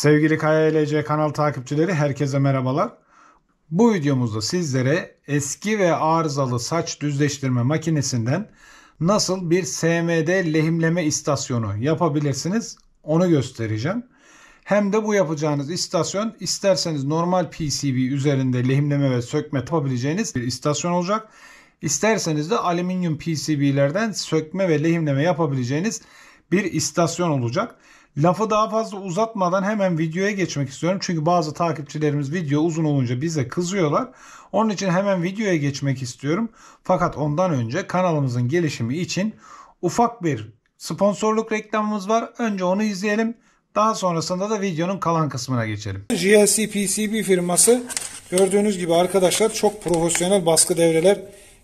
Sevgili KYLC kanal takipçileri herkese merhabalar. Bu videomuzda sizlere eski ve arızalı saç düzleştirme makinesinden nasıl bir SMD lehimleme istasyonu yapabilirsiniz onu göstereceğim. Hem de bu yapacağınız istasyon isterseniz normal PCB üzerinde lehimleme ve sökme yapabileceğiniz bir istasyon olacak. İsterseniz de alüminyum PCB'lerden sökme ve lehimleme yapabileceğiniz bir istasyon olacak. Lafı daha fazla uzatmadan hemen videoya geçmek istiyorum. Çünkü bazı takipçilerimiz video uzun olunca bize kızıyorlar. Onun için hemen videoya geçmek istiyorum. Fakat ondan önce kanalımızın gelişimi için ufak bir sponsorluk reklamımız var. Önce onu izleyelim. Daha sonrasında da videonun kalan kısmına geçelim. GLC PCB firması gördüğünüz gibi arkadaşlar çok profesyonel baskı devreler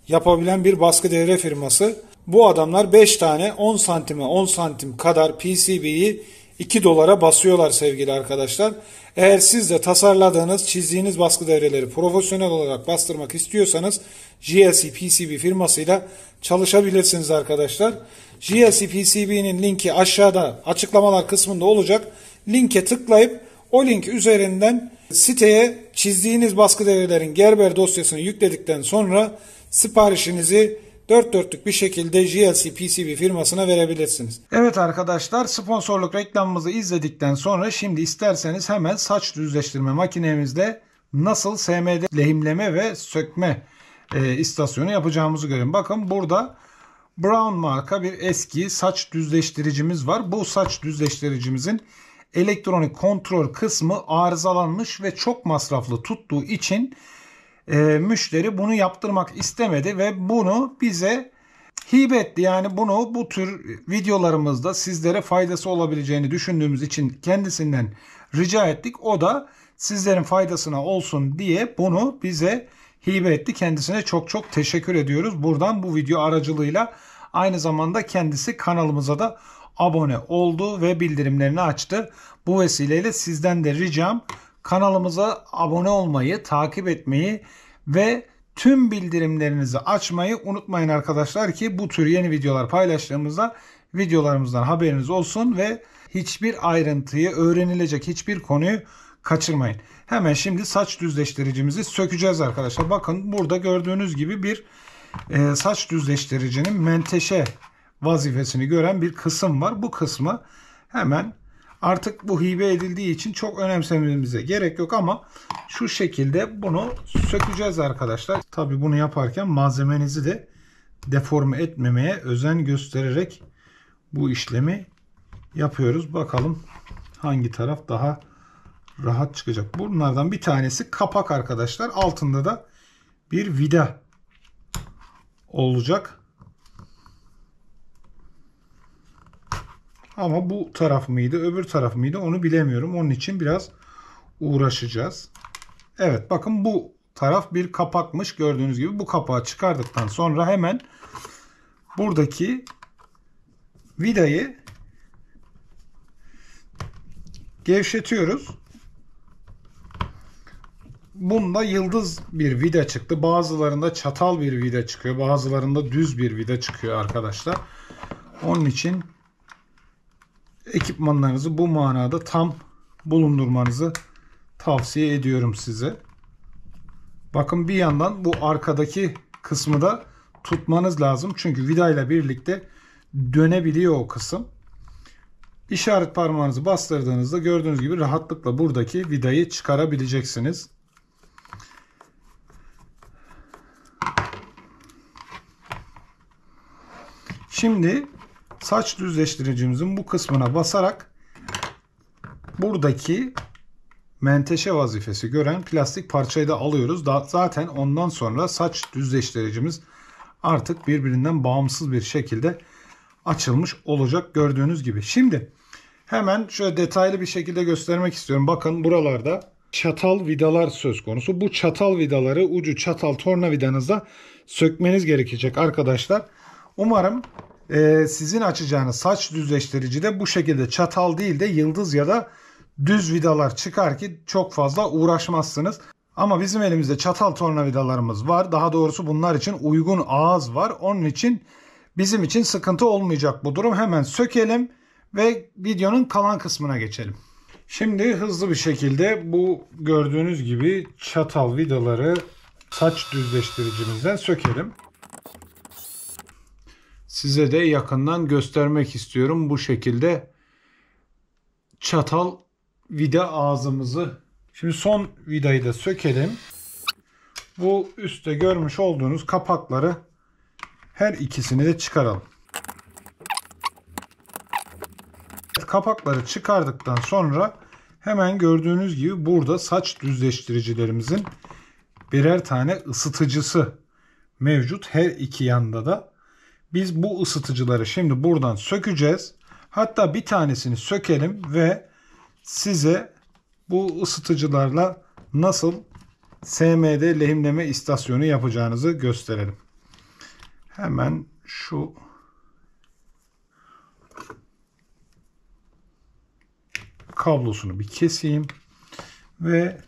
yapabilen bir baskı devre firması. Bu adamlar 5 tane 10 santime 10 santim kadar PCB'yi 2 dolara basıyorlar sevgili arkadaşlar. Eğer siz de tasarladığınız, çizdiğiniz baskı devreleri profesyonel olarak bastırmak istiyorsanız GSC PCB firmasıyla çalışabilirsiniz arkadaşlar. GSC PCB'nin linki aşağıda açıklamalar kısmında olacak. Linke tıklayıp o link üzerinden siteye çizdiğiniz baskı devrelerin Gerber dosyasını yükledikten sonra siparişinizi dört dörtlük bir şekilde GLC PCB firmasına verebilirsiniz. Evet arkadaşlar sponsorluk reklamımızı izledikten sonra şimdi isterseniz hemen saç düzleştirme makinemizde nasıl SMD lehimleme ve sökme e, istasyonu yapacağımızı görün. Bakın burada Brown marka bir eski saç düzleştiricimiz var. Bu saç düzleştiricimizin elektronik kontrol kısmı arızalanmış ve çok masraflı tuttuğu için e, müşteri bunu yaptırmak istemedi ve bunu bize hibe etti. Yani bunu bu tür videolarımızda sizlere faydası olabileceğini düşündüğümüz için kendisinden rica ettik. O da sizlerin faydasına olsun diye bunu bize hibe etti. Kendisine çok çok teşekkür ediyoruz. Buradan bu video aracılığıyla aynı zamanda kendisi kanalımıza da abone oldu ve bildirimlerini açtı. Bu vesileyle sizden de ricam kanalımıza abone olmayı, takip etmeyi ve tüm bildirimlerinizi açmayı unutmayın arkadaşlar ki bu tür yeni videolar paylaştığımızda videolarımızdan haberiniz olsun ve hiçbir ayrıntıyı, öğrenilecek hiçbir konuyu kaçırmayın. Hemen şimdi saç düzleştiricimizi sökeceğiz arkadaşlar. Bakın burada gördüğünüz gibi bir e, saç düzleştiricinin menteşe vazifesini gören bir kısım var. Bu kısmı hemen Artık bu hibe edildiği için çok önemsememize gerek yok ama şu şekilde bunu sökeceğiz arkadaşlar. Tabi bunu yaparken malzemenizi de deforme etmemeye özen göstererek bu işlemi yapıyoruz. Bakalım hangi taraf daha rahat çıkacak. Bunlardan bir tanesi kapak arkadaşlar. Altında da bir vida olacak. Ama bu taraf mıydı öbür taraf mıydı onu bilemiyorum. Onun için biraz uğraşacağız. Evet bakın bu taraf bir kapakmış. Gördüğünüz gibi bu kapağı çıkardıktan sonra hemen buradaki vidayı gevşetiyoruz. Bunda yıldız bir vida çıktı. Bazılarında çatal bir vida çıkıyor. Bazılarında düz bir vida çıkıyor arkadaşlar. Onun için ekipmanlarınızı bu manada tam bulundurmanızı tavsiye ediyorum size. Bakın bir yandan bu arkadaki kısmı da tutmanız lazım. Çünkü vidayla birlikte dönebiliyor o kısım. İşaret parmağınızı bastırdığınızda gördüğünüz gibi rahatlıkla buradaki vidayı çıkarabileceksiniz. Şimdi saç düzleştiricimizin bu kısmına basarak buradaki menteşe vazifesi gören plastik parçayı da alıyoruz. Da zaten ondan sonra saç düzleştiricimiz artık birbirinden bağımsız bir şekilde açılmış olacak gördüğünüz gibi. Şimdi hemen şöyle detaylı bir şekilde göstermek istiyorum. Bakın buralarda çatal vidalar söz konusu. Bu çatal vidaları ucu çatal tornavidanızla sökmeniz gerekecek arkadaşlar. Umarım e, sizin açacağınız saç düzleştirici de bu şekilde çatal değil de yıldız ya da düz vidalar çıkar ki çok fazla uğraşmazsınız. Ama bizim elimizde çatal tornavidalarımız var. Daha doğrusu bunlar için uygun ağız var. Onun için bizim için sıkıntı olmayacak bu durum. Hemen sökelim ve videonun kalan kısmına geçelim. Şimdi hızlı bir şekilde bu gördüğünüz gibi çatal vidaları saç düzleştiricimizden sökelim. Size de yakından göstermek istiyorum. Bu şekilde çatal vida ağzımızı. Şimdi son vidayı da sökelim. Bu üstte görmüş olduğunuz kapakları her ikisini de çıkaralım. Kapakları çıkardıktan sonra hemen gördüğünüz gibi burada saç düzleştiricilerimizin birer tane ısıtıcısı mevcut. Her iki yanda da biz bu ısıtıcıları şimdi buradan sökeceğiz. Hatta bir tanesini sökelim ve size bu ısıtıcılarla nasıl SMD lehimleme istasyonu yapacağınızı gösterelim. Hemen şu kablosunu bir keseyim ve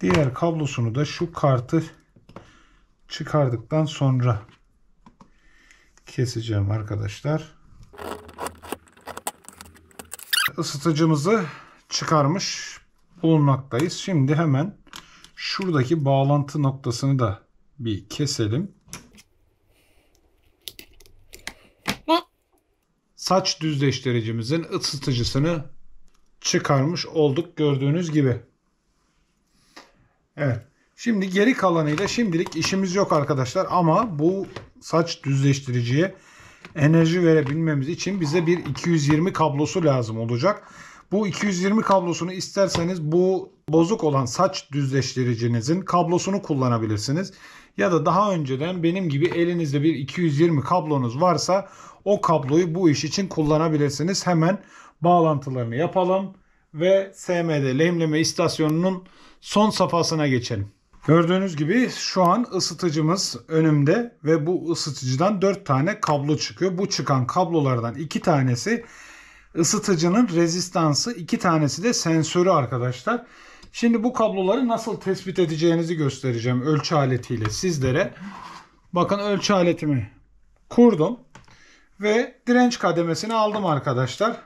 diğer kablosunu da şu kartı çıkardıktan sonra keseceğim arkadaşlar. Isıtıcımızı çıkarmış bulunmaktayız. Şimdi hemen şuradaki bağlantı noktasını da bir keselim. Saç düzleştiricimizin ısıtıcısını çıkarmış olduk gördüğünüz gibi. Evet Şimdi geri kalanıyla şimdilik işimiz yok arkadaşlar. Ama bu saç düzleştiriciye enerji verebilmemiz için bize bir 220 kablosu lazım olacak. Bu 220 kablosunu isterseniz bu bozuk olan saç düzleştiricinizin kablosunu kullanabilirsiniz. Ya da daha önceden benim gibi elinizde bir 220 kablonuz varsa o kabloyu bu iş için kullanabilirsiniz. Hemen bağlantılarını yapalım ve SMD lehimleme istasyonunun son safhasına geçelim. Gördüğünüz gibi şu an ısıtıcımız önümde ve bu ısıtıcıdan 4 tane kablo çıkıyor. Bu çıkan kablolardan 2 tanesi ısıtıcının rezistansı, 2 tanesi de sensörü arkadaşlar. Şimdi bu kabloları nasıl tespit edeceğinizi göstereceğim ölçü aletiyle sizlere. Bakın ölçü aletimi kurdum ve direnç kademesini aldım arkadaşlar.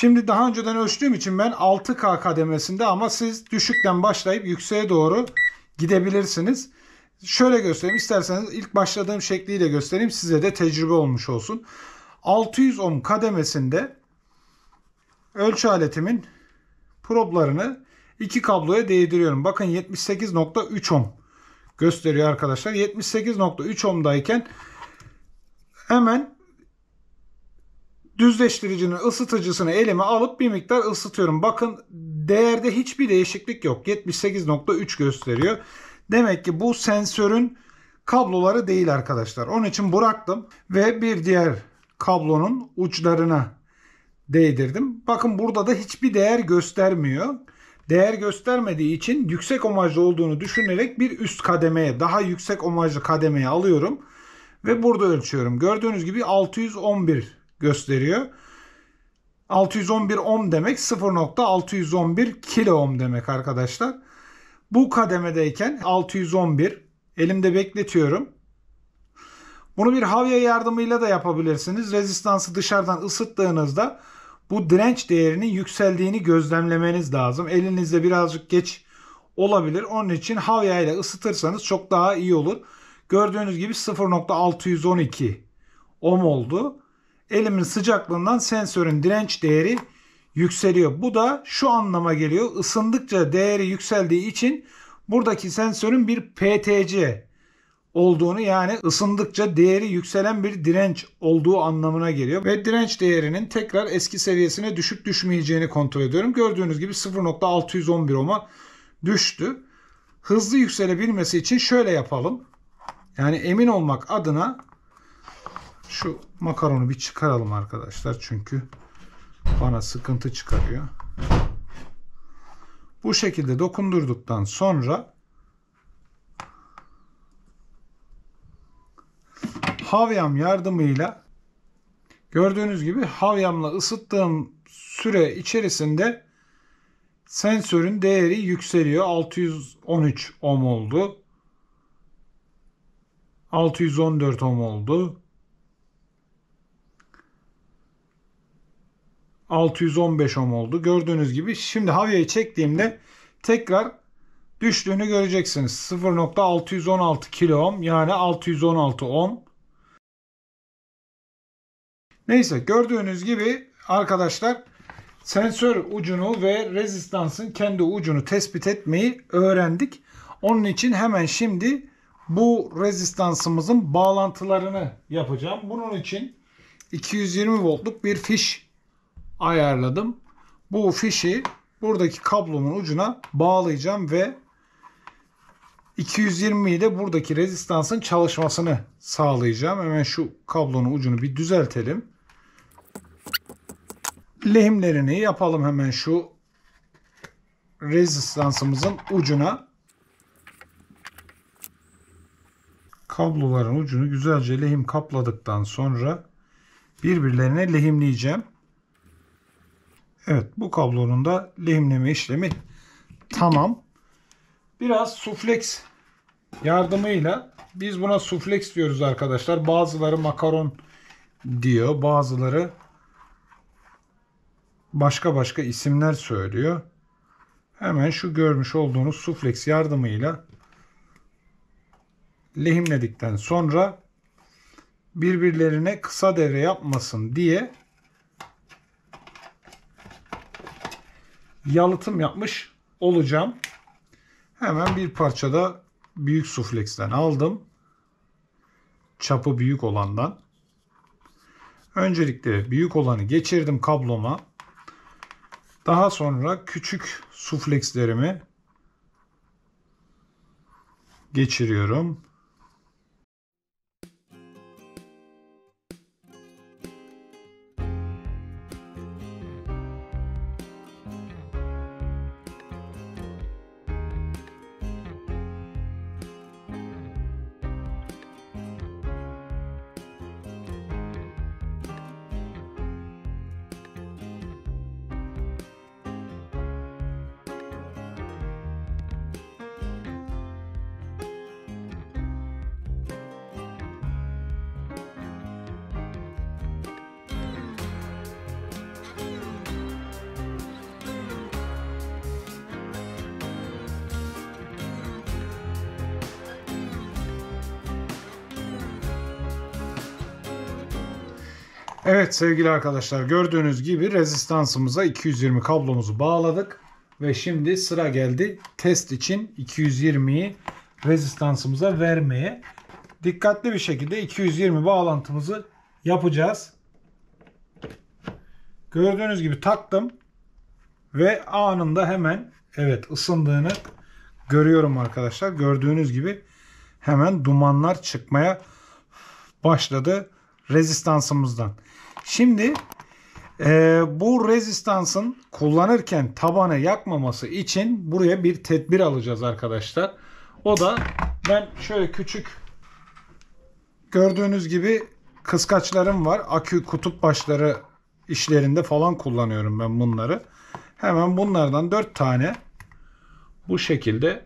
Şimdi daha önceden ölçtüğüm için ben 6K kademesinde ama siz düşükten başlayıp yükseğe doğru gidebilirsiniz. Şöyle göstereyim isterseniz ilk başladığım şekliyle göstereyim size de tecrübe olmuş olsun. 600 ohm kademesinde ölçü aletimin problarını iki kabloya değdiriyorum. Bakın 78.3 ohm gösteriyor arkadaşlar. 78.3 ohmdayken hemen Düzleştiricinin ısıtıcısını elime alıp bir miktar ısıtıyorum. Bakın değerde hiçbir değişiklik yok. 78.3 gösteriyor. Demek ki bu sensörün kabloları değil arkadaşlar. Onun için bıraktım ve bir diğer kablonun uçlarına değdirdim. Bakın burada da hiçbir değer göstermiyor. Değer göstermediği için yüksek omajlı olduğunu düşünerek bir üst kademeye, daha yüksek omajlı kademeye alıyorum ve burada ölçüyorum. Gördüğünüz gibi 611 gösteriyor. 611 ohm demek 0.611 kilo ohm demek arkadaşlar. Bu kademedeyken 611 elimde bekletiyorum. Bunu bir havya yardımıyla da yapabilirsiniz. Rezistansı dışarıdan ısıttığınızda bu direnç değerinin yükseldiğini gözlemlemeniz lazım. Elinizde birazcık geç olabilir. Onun için havya ile ısıtırsanız çok daha iyi olur. Gördüğünüz gibi 0.612 ohm oldu elimin sıcaklığından sensörün direnç değeri yükseliyor. Bu da şu anlama geliyor. Isındıkça değeri yükseldiği için buradaki sensörün bir PTC olduğunu yani ısındıkça değeri yükselen bir direnç olduğu anlamına geliyor. Ve direnç değerinin tekrar eski seviyesine düşüp düşmeyeceğini kontrol ediyorum. Gördüğünüz gibi 0.611 ohm'a düştü. Hızlı yükselebilmesi için şöyle yapalım. Yani emin olmak adına şu makaronu bir çıkaralım arkadaşlar. Çünkü bana sıkıntı çıkarıyor. Bu şekilde dokundurduktan sonra havyam yardımıyla gördüğünüz gibi havyamla ısıttığım süre içerisinde sensörün değeri yükseliyor. 613 ohm oldu. 614 ohm oldu. 615 ohm oldu. Gördüğünüz gibi şimdi havyayı çektiğimde tekrar düştüğünü göreceksiniz. 0.616 kilo ohm yani 616 ohm. Neyse gördüğünüz gibi arkadaşlar sensör ucunu ve rezistansın kendi ucunu tespit etmeyi öğrendik. Onun için hemen şimdi bu rezistansımızın bağlantılarını yapacağım. Bunun için 220 voltluk bir fiş ayarladım. Bu fişi buradaki kablomun ucuna bağlayacağım ve 220 ile buradaki rezistansın çalışmasını sağlayacağım. Hemen şu kablonun ucunu bir düzeltelim. Lehimlerini yapalım hemen şu rezistansımızın ucuna. Kabloların ucunu güzelce lehim kapladıktan sonra birbirlerine lehimleyeceğim. Evet bu kablonun da lehimleme işlemi tamam. Biraz suflex yardımıyla biz buna suflex diyoruz arkadaşlar. Bazıları makaron diyor. Bazıları başka başka isimler söylüyor. Hemen şu görmüş olduğunuz suflex yardımıyla lehimledikten sonra birbirlerine kısa devre yapmasın diye yalıtım yapmış olacağım. Hemen bir parça da büyük suflexten aldım. Çapı büyük olandan. Öncelikle büyük olanı geçirdim kabloma. Daha sonra küçük suflexlerimi geçiriyorum. Evet sevgili arkadaşlar gördüğünüz gibi rezistansımıza 220 kablomuzu bağladık. Ve şimdi sıra geldi test için 220'yi rezistansımıza vermeye. Dikkatli bir şekilde 220 bağlantımızı yapacağız. Gördüğünüz gibi taktım. Ve anında hemen evet ısındığını görüyorum arkadaşlar. Gördüğünüz gibi hemen dumanlar çıkmaya başladı rezistansımızdan. Şimdi e, bu rezistansın kullanırken tabanı yakmaması için buraya bir tedbir alacağız arkadaşlar. O da ben şöyle küçük gördüğünüz gibi kıskaçlarım var. Akü kutup başları işlerinde falan kullanıyorum ben bunları. Hemen bunlardan 4 tane bu şekilde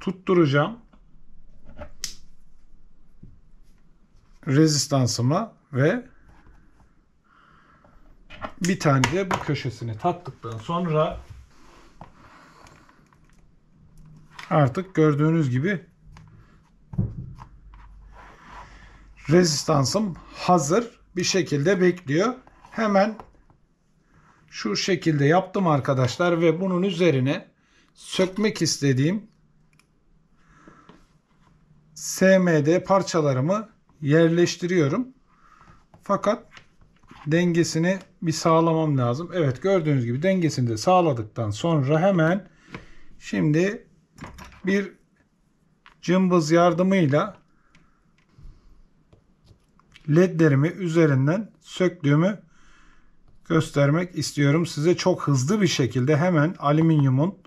tutturacağım. rezistansıma ve bir tane de bu köşesini taktıktan sonra artık gördüğünüz gibi rezistansım hazır bir şekilde bekliyor. Hemen şu şekilde yaptım arkadaşlar ve bunun üzerine sökmek istediğim SMD parçalarımı yerleştiriyorum. Fakat dengesini bir sağlamam lazım. Evet gördüğünüz gibi dengesini de sağladıktan sonra hemen şimdi bir cımbız yardımıyla ledlerimi üzerinden söktüğümü göstermek istiyorum. Size çok hızlı bir şekilde hemen alüminyumun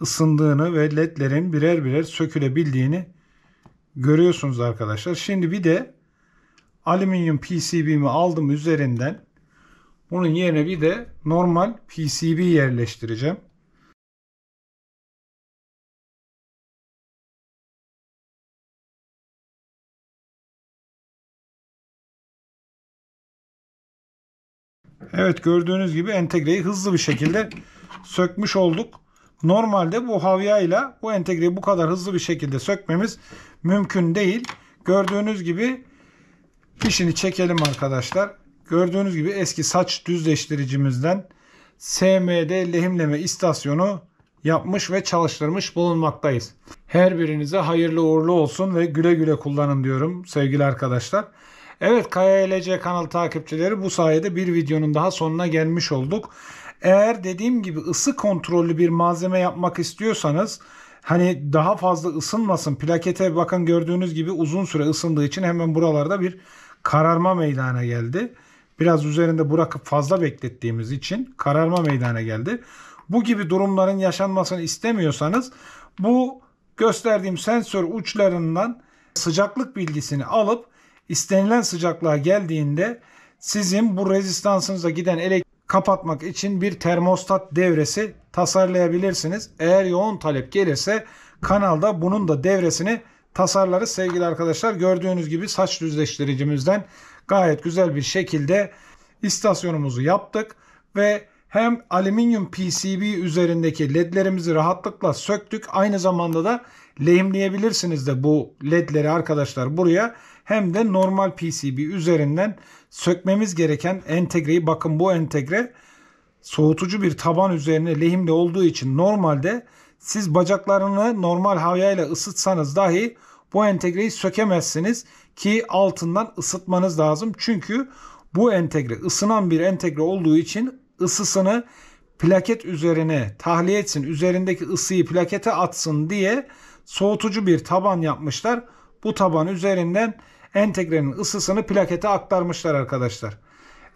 ısındığını ve ledlerin birer birer sökülebildiğini Görüyorsunuz arkadaşlar. Şimdi bir de alüminyum PCB'mi aldım üzerinden. Bunun yerine bir de normal PCB yerleştireceğim. Evet gördüğünüz gibi entegreyi hızlı bir şekilde sökmüş olduk. Normalde bu havya ile bu entegreyi bu kadar hızlı bir şekilde sökmemiz mümkün değil. Gördüğünüz gibi fişini çekelim arkadaşlar. Gördüğünüz gibi eski saç düzleştiricimizden SMD lehimleme istasyonu yapmış ve çalıştırmış bulunmaktayız. Her birinize hayırlı uğurlu olsun ve güle güle kullanın diyorum sevgili arkadaşlar. Evet KYLC kanal takipçileri bu sayede bir videonun daha sonuna gelmiş olduk. Eğer dediğim gibi ısı kontrollü bir malzeme yapmak istiyorsanız hani daha fazla ısınmasın. Plakete bakın gördüğünüz gibi uzun süre ısındığı için hemen buralarda bir kararma meydana geldi. Biraz üzerinde bırakıp fazla beklettiğimiz için kararma meydana geldi. Bu gibi durumların yaşanmasını istemiyorsanız bu gösterdiğim sensör uçlarından sıcaklık bilgisini alıp istenilen sıcaklığa geldiğinde sizin bu rezistansınıza giden elektrik kapatmak için bir termostat devresi tasarlayabilirsiniz. Eğer yoğun talep gelirse kanalda bunun da devresini tasarları sevgili arkadaşlar. Gördüğünüz gibi saç düzleştiricimizden gayet güzel bir şekilde istasyonumuzu yaptık ve hem alüminyum PCB üzerindeki ledlerimizi rahatlıkla söktük. Aynı zamanda da lehimleyebilirsiniz de bu ledleri arkadaşlar buraya hem de normal PCB üzerinden sökmemiz gereken entegreyi bakın bu entegre soğutucu bir taban üzerine lehimli olduğu için normalde siz bacaklarını normal havayla ısıtsanız dahi bu entegreyi sökemezsiniz ki altından ısıtmanız lazım. Çünkü bu entegre ısınan bir entegre olduğu için ısısını plaket üzerine tahliye etsin, üzerindeki ısıyı plakete atsın diye soğutucu bir taban yapmışlar. Bu taban üzerinden entegrenin ısısını plakete aktarmışlar arkadaşlar.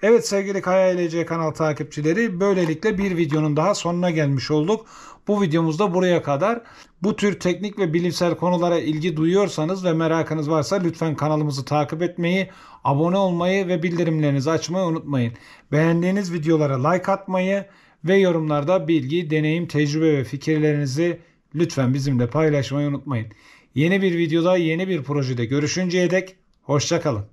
Evet sevgili Kaya ILC kanal takipçileri böylelikle bir videonun daha sonuna gelmiş olduk. Bu videomuzda buraya kadar. Bu tür teknik ve bilimsel konulara ilgi duyuyorsanız ve merakınız varsa lütfen kanalımızı takip etmeyi, abone olmayı ve bildirimlerinizi açmayı unutmayın. Beğendiğiniz videolara like atmayı ve yorumlarda bilgi, deneyim, tecrübe ve fikirlerinizi lütfen bizimle paylaşmayı unutmayın. Yeni bir videoda, yeni bir projede görüşünceye dek Hoşçakalın.